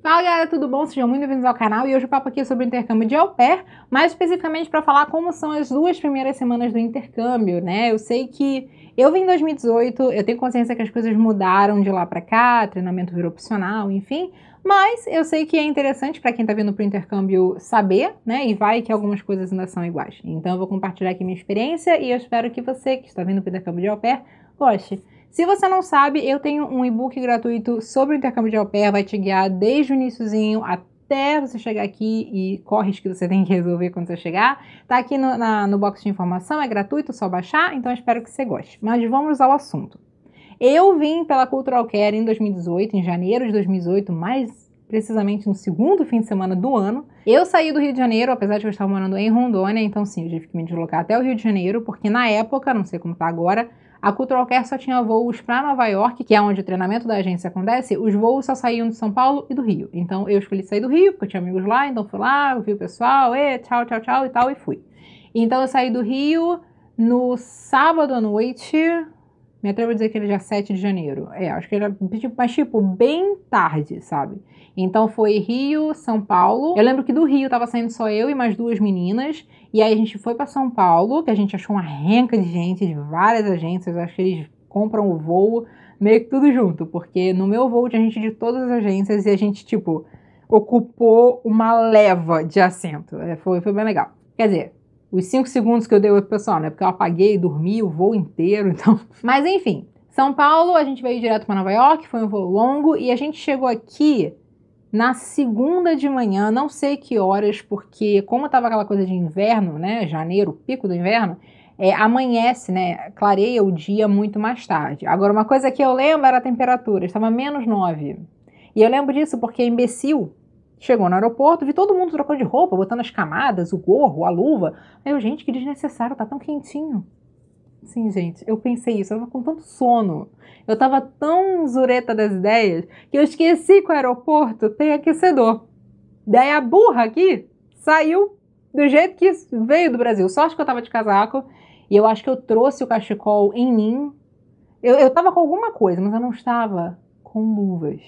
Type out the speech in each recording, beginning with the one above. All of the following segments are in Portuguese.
Fala galera, tudo bom? Sejam muito bem-vindos ao canal e hoje o papo aqui é sobre o intercâmbio de au pair, mais especificamente para falar como são as duas primeiras semanas do intercâmbio, né? Eu sei que eu vim em 2018, eu tenho consciência que as coisas mudaram de lá para cá, treinamento virou opcional, enfim, mas eu sei que é interessante para quem está vindo para o intercâmbio saber, né? E vai que algumas coisas ainda são iguais. Então eu vou compartilhar aqui minha experiência e eu espero que você que está vindo para o intercâmbio de au pair goste. Se você não sabe, eu tenho um e-book gratuito sobre o intercâmbio de au pair, vai te guiar desde o iníciozinho até você chegar aqui e corres que você tem que resolver quando você chegar. Tá aqui no, na, no box de informação, é gratuito, é só baixar, então espero que você goste. Mas vamos ao assunto. Eu vim pela Cultural Care em 2018, em janeiro de 2018, mais precisamente no segundo fim de semana do ano. Eu saí do Rio de Janeiro, apesar de eu estar morando em Rondônia, então sim, eu tive que me deslocar até o Rio de Janeiro, porque na época, não sei como tá agora, a Cultural Care só tinha voos para Nova York, que é onde o treinamento da agência acontece, os voos só saíam de São Paulo e do Rio. Então eu escolhi sair do Rio, porque eu tinha amigos lá, então fui lá, eu vi o pessoal, e tchau, tchau, tchau e tal, e fui. Então eu saí do Rio no sábado à noite, me atrevo a dizer que era é dia 7 de janeiro. É, acho que era, é, tipo, mas tipo, bem tarde, sabe? Então foi Rio, São Paulo. Eu lembro que do Rio tava saindo só eu e mais duas meninas. E aí a gente foi para São Paulo, que a gente achou uma renca de gente, de várias agências, acho que eles compram o voo meio que tudo junto, porque no meu voo tinha gente de todas as agências e a gente, tipo, ocupou uma leva de assento. É, foi, foi bem legal. Quer dizer, os cinco segundos que eu dei pro pessoal, né? Porque eu apaguei dormi o voo inteiro, então. Mas enfim, São Paulo, a gente veio direto para Nova York, foi um voo longo e a gente chegou aqui na segunda de manhã, não sei que horas, porque como estava aquela coisa de inverno, né, janeiro, pico do inverno, é, amanhece, né, clareia o dia muito mais tarde. Agora, uma coisa que eu lembro era a temperatura, estava menos 9. E eu lembro disso porque imbecil chegou no aeroporto, vi todo mundo trocando de roupa, botando as camadas, o gorro, a luva. Aí eu, gente, que desnecessário, tá tão quentinho. Sim, gente, eu pensei isso, eu tava com tanto sono. Eu tava tão zureta das ideias que eu esqueci que o aeroporto tem aquecedor. Daí a burra aqui saiu do jeito que veio do Brasil. Só acho que eu tava de casaco e eu acho que eu trouxe o cachecol em mim. Eu, eu tava com alguma coisa, mas eu não estava com luvas.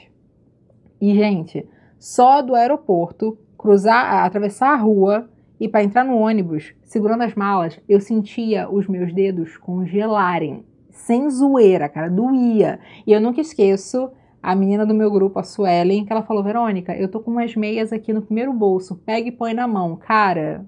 E, gente, só do aeroporto, cruzar, atravessar a rua e para entrar no ônibus, segurando as malas, eu sentia os meus dedos congelarem. Sem zoeira, cara, doía. E eu nunca esqueço a menina do meu grupo, a Suelen, que ela falou: Verônica, eu tô com umas meias aqui no primeiro bolso, pega e põe na mão. Cara,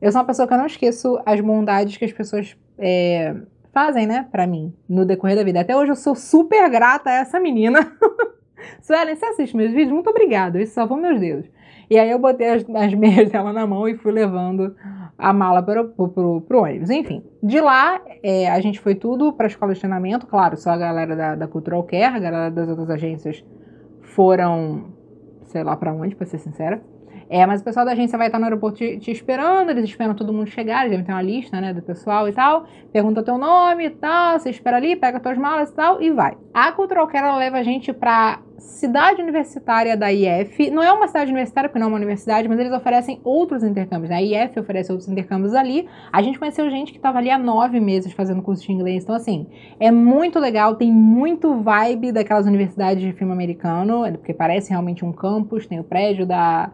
eu sou uma pessoa que eu não esqueço as bondades que as pessoas é, fazem, né, pra mim, no decorrer da vida. Até hoje eu sou super grata a essa menina. Suelen, você assiste meus vídeos? Muito obrigada, isso salvou meus dedos. E aí eu botei as, as meias dela na mão e fui levando a mala pro, o ônibus. Enfim, de lá é, a gente foi tudo para a escola de treinamento, claro, só a galera da, da Cultural Care, a galera das outras agências foram, sei lá para onde, para ser sincera. É, mas o pessoal da agência vai estar no aeroporto te, te esperando, eles esperam todo mundo chegar, eles devem ter uma lista, né, do pessoal e tal. Pergunta teu nome e tal, você espera ali, pega tuas malas e tal e vai. A Cultural Care, ela leva a gente pra cidade universitária da IF. Não é uma cidade universitária, porque não é uma universidade, mas eles oferecem outros intercâmbios. Né? A IF oferece outros intercâmbios ali. A gente conheceu gente que estava ali há nove meses fazendo curso de inglês. Então, assim, é muito legal, tem muito vibe daquelas universidades de filme americano, porque parece realmente um campus, tem o prédio da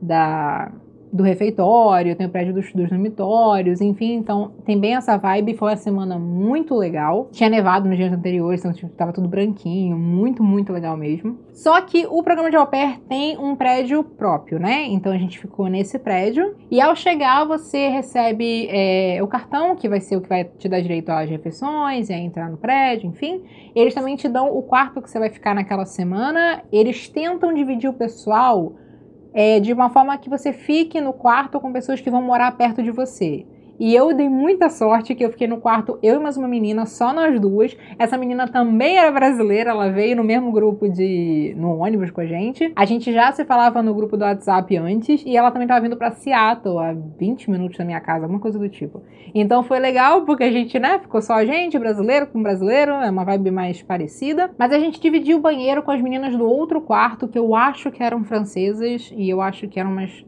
da, do refeitório, tem o prédio dos, dos dormitórios, enfim, então tem bem essa vibe. Foi uma semana muito legal. Tinha nevado nos dias anteriores, então tipo, tava tudo branquinho, muito, muito legal mesmo. Só que o programa de au pair tem um prédio próprio, né? Então a gente ficou nesse prédio. E ao chegar, você recebe é, o cartão, que vai ser o que vai te dar direito às refeições e é a entrar no prédio, enfim. Eles também te dão o quarto que você vai ficar naquela semana. Eles tentam dividir o pessoal é, de uma forma que você fique no quarto com pessoas que vão morar perto de você. E eu dei muita sorte que eu fiquei no quarto, eu e mais uma menina, só nós duas. Essa menina também era brasileira, ela veio no mesmo grupo de. no ônibus com a gente. A gente já se falava no grupo do WhatsApp antes e ela também tava vindo para Seattle, a 20 minutos da minha casa, alguma coisa do tipo. Então foi legal porque a gente, né, ficou só a gente, brasileiro com brasileiro, é uma vibe mais parecida. Mas a gente dividiu o banheiro com as meninas do outro quarto, que eu acho que eram francesas e eu acho que eram umas.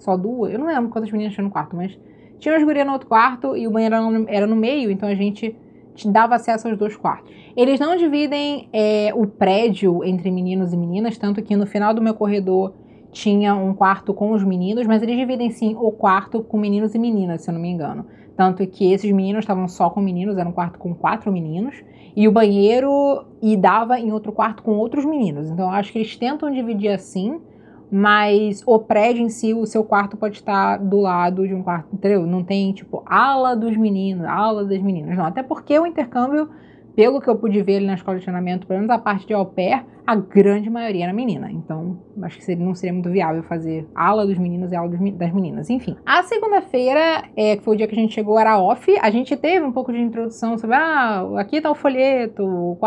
só duas. Eu não lembro quantas meninas tinham no quarto, mas tinha umas gurias no outro quarto e o banheiro era no, era no meio, então a gente dava acesso aos dois quartos. Eles não dividem é, o prédio entre meninos e meninas, tanto que no final do meu corredor tinha um quarto com os meninos, mas eles dividem sim o quarto com meninos e meninas, se eu não me engano. Tanto que esses meninos estavam só com meninos, era um quarto com quatro meninos, e o banheiro e dava em outro quarto com outros meninos. Então eu acho que eles tentam dividir assim, mas o prédio em si, o seu quarto pode estar do lado de um quarto, entendeu? Não tem, tipo, ala dos meninos, ala das meninas, não. Até porque o intercâmbio, pelo que eu pude ver ali na escola de treinamento, pelo menos a parte de au pair, a grande maioria era menina. Então, acho que seria, não seria muito viável fazer aula dos meninos e aula dos, das meninas. Enfim, a segunda-feira, é, que foi o dia que a gente chegou, era off. A gente teve um pouco de introdução sobre, ah, aqui tá o folheto,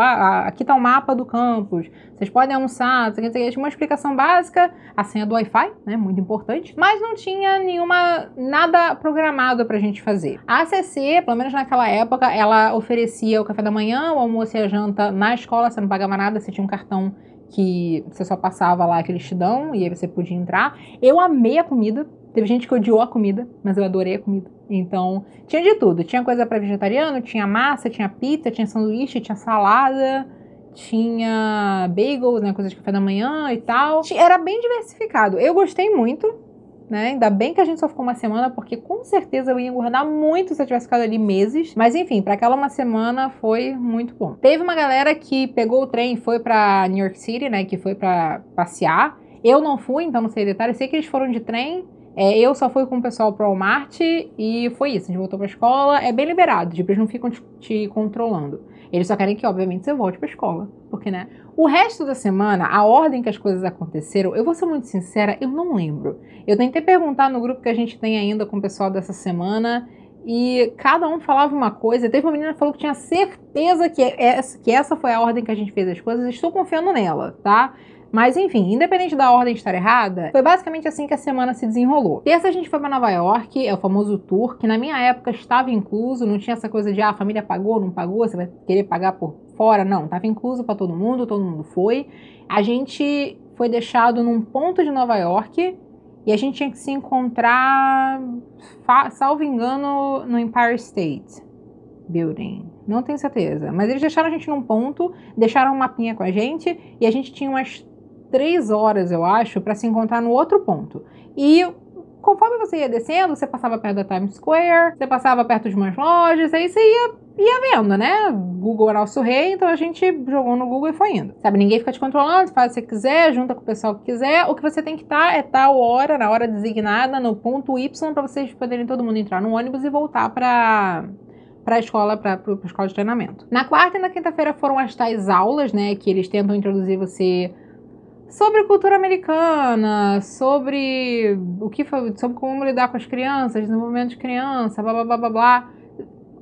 aqui tá o mapa do campus, vocês podem almoçar, não sei gente tinha uma explicação básica, a senha do Wi-Fi, né, muito importante, mas não tinha nenhuma, nada programado pra gente fazer. A CC, pelo menos naquela época, ela oferecia o café da manhã, o almoço e a janta na escola, você não pagava nada, você tinha um cartão que você só passava lá aquele eles e aí você podia entrar. Eu amei a comida. Teve gente que odiou a comida, mas eu adorei a comida. Então, tinha de tudo. Tinha coisa para vegetariano, tinha massa, tinha pizza, tinha sanduíche, tinha salada, tinha bagel, né, coisa de café da manhã e tal. Era bem diversificado. Eu gostei muito né? Ainda bem que a gente só ficou uma semana, porque com certeza eu ia engordar muito se eu tivesse ficado ali meses. Mas enfim, para aquela uma semana foi muito bom. Teve uma galera que pegou o trem e foi para New York City, né? Que foi para passear. Eu não fui, então não sei detalhes. Sei que eles foram de trem. É, eu só fui com o pessoal pro Walmart e foi isso. A gente voltou pra escola. É bem liberado, tipo, eles não ficam te, te controlando. Eles só querem que, obviamente, você volte para a escola, porque, né? O resto da semana, a ordem que as coisas aconteceram, eu vou ser muito sincera, eu não lembro. Eu tentei perguntar no grupo que a gente tem ainda com o pessoal dessa semana e cada um falava uma coisa. Teve uma menina que falou que tinha certeza que é essa, que essa foi a ordem que a gente fez as coisas. Estou confiando nela, tá? Mas enfim, independente da ordem estar errada, foi basicamente assim que a semana se desenrolou. Terça a gente foi para Nova York, é o famoso tour, que na minha época estava incluso, não tinha essa coisa de ah, a família pagou, não pagou, você vai querer pagar por fora, não, estava incluso para todo mundo, todo mundo foi. A gente foi deixado num ponto de Nova York e a gente tinha que se encontrar, salvo engano, no Empire State Building. Não tenho certeza. Mas eles deixaram a gente num ponto, deixaram um mapinha com a gente e a gente tinha umas três horas, eu acho, para se encontrar no outro ponto. E conforme você ia descendo, você passava perto da Times Square, você passava perto de umas lojas, aí você ia, ia vendo, né? Google era nosso rei, então a gente jogou no Google e foi indo. Sabe, ninguém fica te controlando, faz o que você quiser, junta com o pessoal que quiser. O que você tem que estar tá é tal hora, na hora designada, no ponto Y, para vocês poderem todo mundo entrar no ônibus e voltar para para a escola, para a escola de treinamento. Na quarta e na quinta-feira foram as tais aulas, né, que eles tentam introduzir você sobre cultura americana, sobre o que sobre como lidar com as crianças, desenvolvimento de criança, blá blá blá blá blá.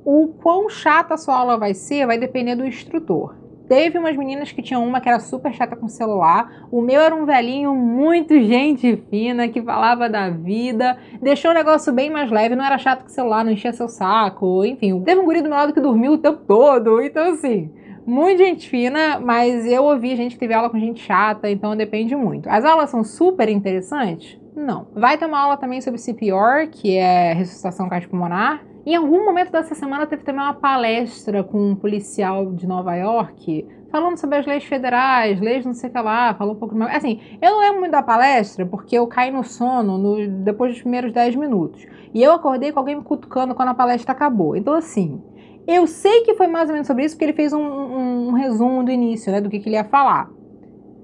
O quão chata a sua aula vai ser vai depender do instrutor. Teve umas meninas que tinham uma que era super chata com celular. O meu era um velhinho muito gente fina que falava da vida, deixou o negócio bem mais leve, não era chato com celular, não enchia seu saco, enfim. Teve um guri do meu lado que dormiu o tempo todo, então assim. Muita gente fina, mas eu ouvi gente que teve aula com gente chata, então depende muito. As aulas são super interessantes? Não. Vai ter uma aula também sobre CPR, que é ressuscitação cardiopulmonar. Em algum momento dessa semana teve também uma palestra com um policial de Nova York falando sobre as leis federais, leis não sei o que lá, falou um pouco mais. Assim, eu não lembro muito da palestra porque eu caí no sono no, depois dos primeiros 10 minutos. E eu acordei com alguém me cutucando quando a palestra acabou. Então, assim, eu sei que foi mais ou menos sobre isso, porque ele fez um, um, um resumo do início, né, do que, que ele ia falar.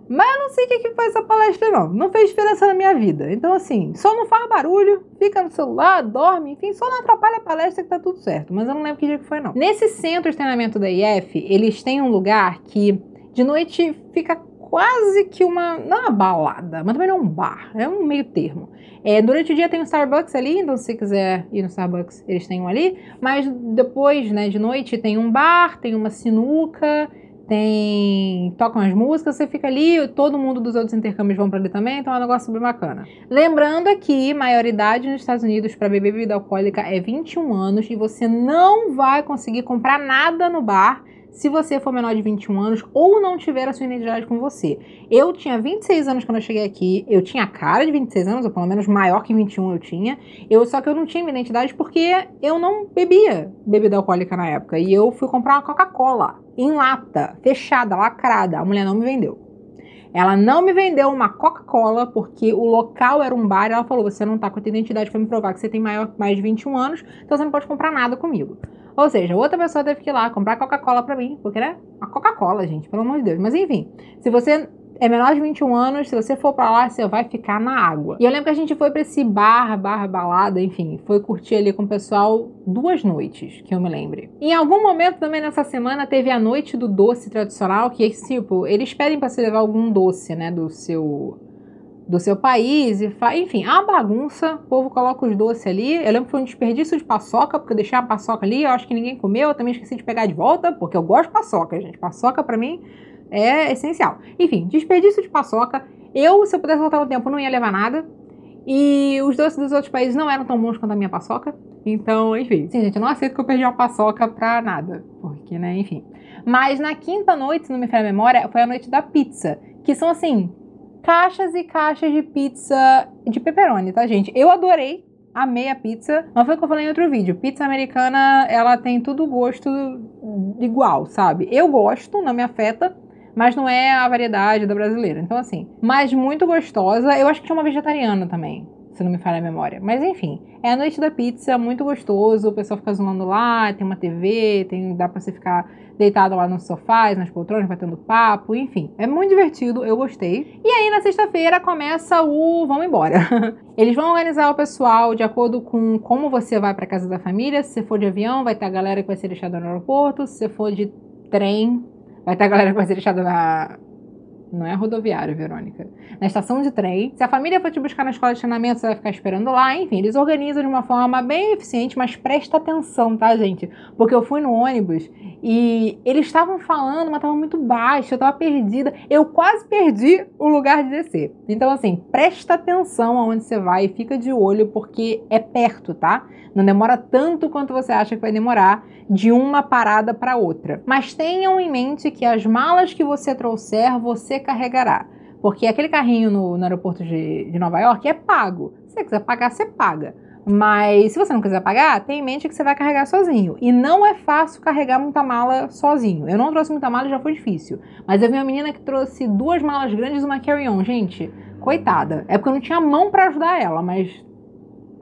Mas eu não sei o que, que foi essa palestra, não. Não fez diferença na minha vida. Então, assim, só não faz barulho, fica no celular, dorme, enfim, só não atrapalha a palestra que tá tudo certo. Mas eu não lembro que dia que foi, não. Nesse centro de treinamento da IF, eles têm um lugar que de noite fica quase que uma. Não uma balada, mas também não é um bar. É um meio termo. É, durante o dia tem um Starbucks ali, então se você quiser ir no Starbucks, eles têm um ali. Mas depois, né, de noite, tem um bar, tem uma sinuca, tem. tocam as músicas, você fica ali, todo mundo dos outros intercâmbios vão para ali também, então é um negócio bem bacana. Lembrando aqui, maioridade nos Estados Unidos para beber bebida alcoólica é 21 anos e você não vai conseguir comprar nada no bar se você for menor de 21 anos ou não tiver a sua identidade com você. Eu tinha 26 anos quando eu cheguei aqui, eu tinha a cara de 26 anos, ou pelo menos maior que 21 eu tinha, eu só que eu não tinha minha identidade porque eu não bebia bebida alcoólica na época. E eu fui comprar uma Coca-Cola em lata, fechada, lacrada. A mulher não me vendeu. Ela não me vendeu uma Coca-Cola porque o local era um bar e ela falou: você não tá com a tua identidade para me provar que você tem maior, mais de 21 anos, então você não pode comprar nada comigo. Ou seja, outra pessoa teve que ir lá comprar Coca-Cola para mim, porque era né, a Coca-Cola, gente, pelo amor de Deus. Mas enfim, se você é menor de 21 anos, se você for para lá, você vai ficar na água. E eu lembro que a gente foi para esse bar, bar balada, enfim, foi curtir ali com o pessoal duas noites, que eu me lembre. Em algum momento também nessa semana teve a noite do doce tradicional, que é tipo, eles pedem para você levar algum doce, né, do seu do seu país, e fa... enfim, a bagunça, o povo coloca os doces ali. Eu lembro que foi um desperdício de paçoca, porque eu deixei a paçoca ali, eu acho que ninguém comeu, eu também esqueci de pegar de volta, porque eu gosto de paçoca, gente. Paçoca para mim é essencial. Enfim, desperdício de paçoca. Eu, se eu pudesse voltar no tempo, não ia levar nada. E os doces dos outros países não eram tão bons quanto a minha paçoca. Então, enfim, sim, gente, eu não aceito que eu perdi uma paçoca pra nada. Porque, né, enfim. Mas na quinta noite, se não me falha a memória, foi a noite da pizza. Que são assim, caixas e caixas de pizza de pepperoni, tá, gente? Eu adorei, amei a pizza. Mas foi o que eu falei em outro vídeo. Pizza americana, ela tem tudo gosto igual, sabe? Eu gosto, não me afeta. Mas não é a variedade da brasileira. Então, assim. Mas muito gostosa. Eu acho que tinha uma vegetariana também se não me falha a memória. Mas enfim, é a noite da pizza, muito gostoso, o pessoal fica zoando lá, tem uma TV, tem, dá pra você ficar deitado lá nos sofás, nas poltronas, batendo papo, enfim. É muito divertido, eu gostei. E aí na sexta-feira começa o vamos embora. Eles vão organizar o pessoal de acordo com como você vai para casa da família. Se você for de avião, vai ter a galera que vai ser deixada no aeroporto. Se você for de trem, vai ter a galera que vai ser deixada na, não é rodoviária, Verônica. Na estação de trem, se a família for te buscar na escola de treinamento, você vai ficar esperando lá, enfim, eles organizam de uma forma bem eficiente, mas presta atenção, tá, gente? Porque eu fui no ônibus e eles estavam falando, mas tava muito baixo, eu tava perdida, eu quase perdi o lugar de descer. Então, assim, presta atenção aonde você vai e fica de olho, porque é perto, tá? Não demora tanto quanto você acha que vai demorar de uma parada para outra. Mas tenham em mente que as malas que você trouxer, você carregará. Porque aquele carrinho no, no aeroporto de, de Nova York é pago. Se você quiser pagar, você paga. Mas se você não quiser pagar, tem em mente que você vai carregar sozinho. E não é fácil carregar muita mala sozinho. Eu não trouxe muita mala, já foi difícil. Mas eu vi uma menina que trouxe duas malas grandes e uma carry-on. Gente, coitada. É porque eu não tinha mão para ajudar ela, mas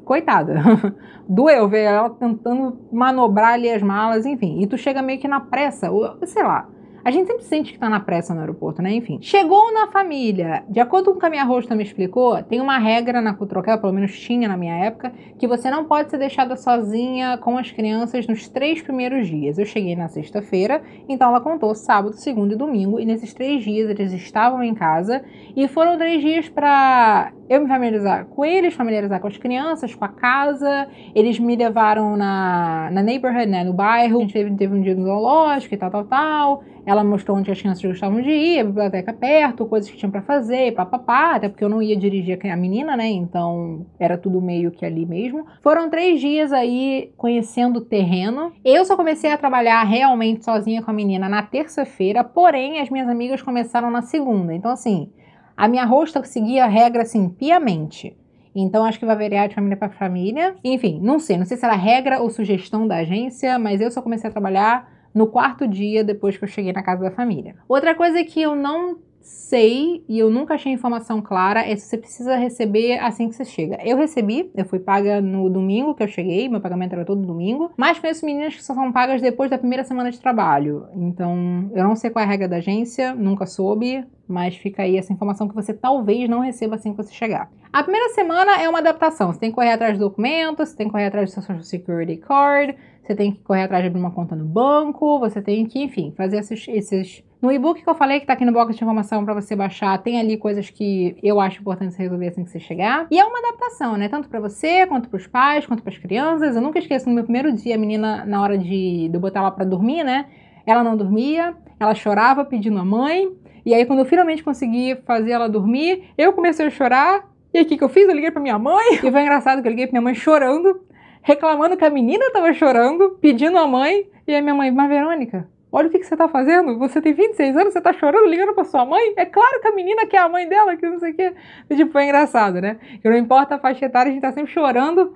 coitada. Doeu ver ela tentando manobrar ali as malas, enfim. E tu chega meio que na pressa, ou sei lá. A gente sempre sente que está na pressa no aeroporto, né? Enfim. Chegou na família. De acordo com o que a minha rosta me explicou, tem uma regra na Cutroquel, pelo menos tinha na minha época, que você não pode ser deixada sozinha com as crianças nos três primeiros dias. Eu cheguei na sexta-feira, então ela contou sábado, segundo e domingo, e nesses três dias eles estavam em casa e foram três dias para eu me familiarizar com eles, familiarizar com as crianças, com a casa. Eles me levaram na, na neighborhood, né, no bairro. A gente teve, teve um dia no zoológico e tal, tal, tal. Ela mostrou onde as crianças gostavam de ir, a biblioteca perto, coisas que tinham para fazer, papapá. Até porque eu não ia dirigir a menina, né? Então era tudo meio que ali mesmo. Foram três dias aí conhecendo o terreno. Eu só comecei a trabalhar realmente sozinha com a menina na terça-feira, porém as minhas amigas começaram na segunda. Então, assim. A minha hosta seguia a regra assim, piamente. Então acho que vai variar de família para família. Enfim, não sei, não sei se era regra ou sugestão da agência, mas eu só comecei a trabalhar no quarto dia depois que eu cheguei na casa da família. Outra coisa que eu não sei e eu nunca achei informação clara é se você precisa receber assim que você chega. Eu recebi, eu fui paga no domingo que eu cheguei, meu pagamento era todo domingo, mas conheço meninas que só são pagas depois da primeira semana de trabalho. Então, eu não sei qual é a regra da agência, nunca soube, mas fica aí essa informação que você talvez não receba assim que você chegar. A primeira semana é uma adaptação. Você tem que correr atrás de documentos, você tem que correr atrás do seu Social Security Card, você tem que correr atrás de abrir uma conta no banco, você tem que, enfim, fazer esses. esses... No e-book que eu falei, que tá aqui no box de informação para você baixar, tem ali coisas que eu acho importante resolver assim que você chegar. E é uma adaptação, né? Tanto para você, quanto para os pais, quanto para as crianças. Eu nunca esqueço no meu primeiro dia, a menina, na hora de, de eu botar ela para dormir, né? Ela não dormia, ela chorava pedindo a mãe. E aí, quando eu finalmente consegui fazer ela dormir, eu comecei a chorar, e o que, que eu fiz? Eu liguei pra minha mãe. E foi engraçado que eu liguei pra minha mãe chorando, reclamando que a menina tava chorando, pedindo a mãe. E a minha mãe, mas Verônica, olha o que, que você tá fazendo. Você tem 26 anos, você tá chorando, ligando pra sua mãe. É claro que a menina que é a mãe dela, que não sei o quê. E, tipo, foi engraçado, né? Que não importa a faixa etária, a gente tá sempre chorando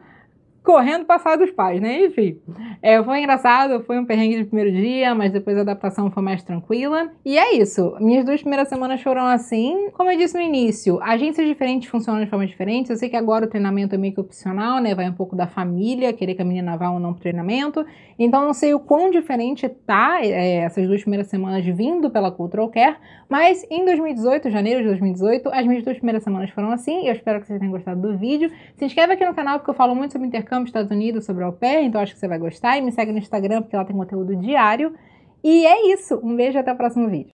correndo passar dos pais, né? Enfim, é, foi engraçado, foi um perrengue de primeiro dia, mas depois a adaptação foi mais tranquila. E é isso, minhas duas primeiras semanas foram assim. Como eu disse no início, agências diferentes funcionam de formas diferentes. Eu sei que agora o treinamento é meio que opcional, né? Vai um pouco da família, querer que a menina vá ou não pro treinamento. Então não sei o quão diferente tá é, essas duas primeiras semanas vindo pela Cultural Care, mas em 2018, janeiro de 2018, as minhas duas primeiras semanas foram assim. Eu espero que vocês tenham gostado do vídeo. Se inscreve aqui no canal porque eu falo muito sobre intercâmbio intercâmbio Estados Unidos sobre o pé, então acho que você vai gostar. E me segue no Instagram, porque lá tem conteúdo diário. E é isso. Um beijo e até o próximo vídeo.